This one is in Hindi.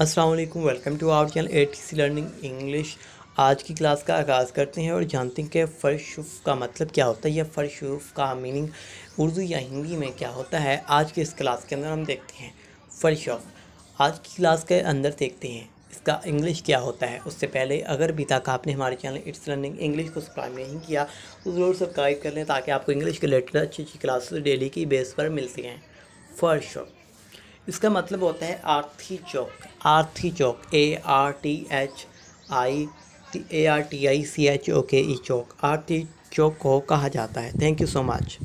Aslam welcome to our channel A T C learning English आज की क्लास का आगाज़ करते हैं और जानते हैं कि फ़र्श का मतलब क्या होता है या फ़रशुफ का मीनिंग उर्दू या हिंदी में क्या होता है आज के इस क्लास के अंदर हम देखते हैं फ़रशुफ आज की क्लास के अंदर देखते हैं इसका इंग्लिश क्या होता है उससे पहले अगर भी तक आपने हमारे चैनल इट्स लर्निंग इंग्लिश को सब्सक्राइब नहीं किया तो ज़रूर सब्सक्राइब कर लें ताकि आपको इंग्लिश के रिलेटेड अच्छी अच्छी क्लासेस डेली की बेस पर मिलती हैं फ़रशुफ इसका मतलब होता है artichoke artichoke A R T H I A R T I C H O K E चौक आर्थी चौक को कहा जाता है थैंक यू सो मच